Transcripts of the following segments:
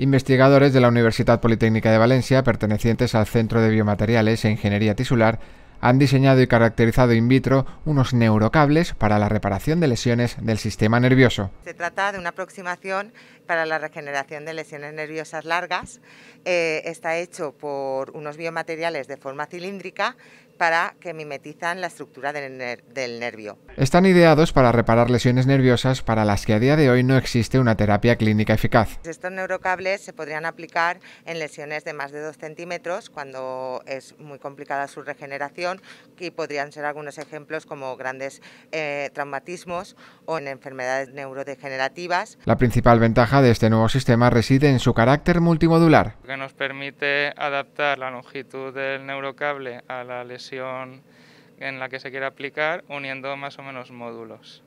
investigadores de la Universidad Politécnica de Valencia, pertenecientes al Centro de Biomateriales e Ingeniería Tisular, han diseñado y caracterizado in vitro unos neurocables para la reparación de lesiones del sistema nervioso. Se trata de una aproximación para la regeneración de lesiones nerviosas largas. Eh, está hecho por unos biomateriales de forma cilíndrica para que mimetizan la estructura del, del, nervio. Están ideados para reparar lesiones nerviosas para las que a día de hoy no existe una terapia clínica eficaz. Estos neurocables se podrían aplicar en lesiones de más de 2 centímetros cuando es muy complicada su regeneración que podrían ser algunos ejemplos como grandes eh, traumatismos o en enfermedades neurodegenerativas. La principal ventaja de este nuevo sistema reside en su carácter multimodular. Que nos permite adaptar la longitud del neurocable a la lesión en la que se quiere aplicar uniendo más o menos módulos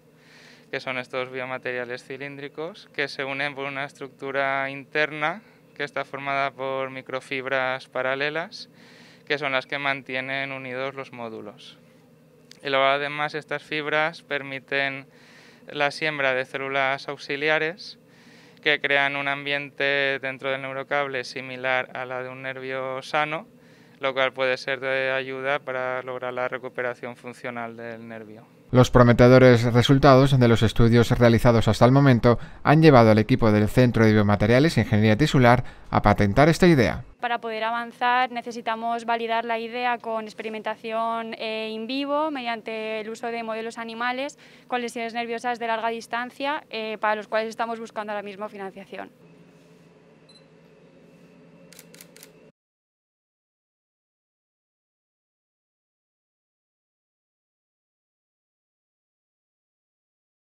que son estos biomateriales cilíndricos que se unen por una estructura interna que está formada por microfibras paralelas que son las que mantienen unidos los módulos. además estas fibras permiten la siembra de células auxiliares que crean un ambiente dentro del neurocable similar a la de un nervio sano lo cual puede ser de ayuda para lograr la recuperación funcional del nervio. Los prometedores resultados de los estudios realizados hasta el momento han llevado al equipo del Centro de Biomateriales e Ingeniería Tisular a patentar esta idea. Para poder avanzar necesitamos validar la idea con experimentación eh, in vivo mediante el uso de modelos animales con lesiones nerviosas de larga distancia eh, para los cuales estamos buscando ahora mismo financiación.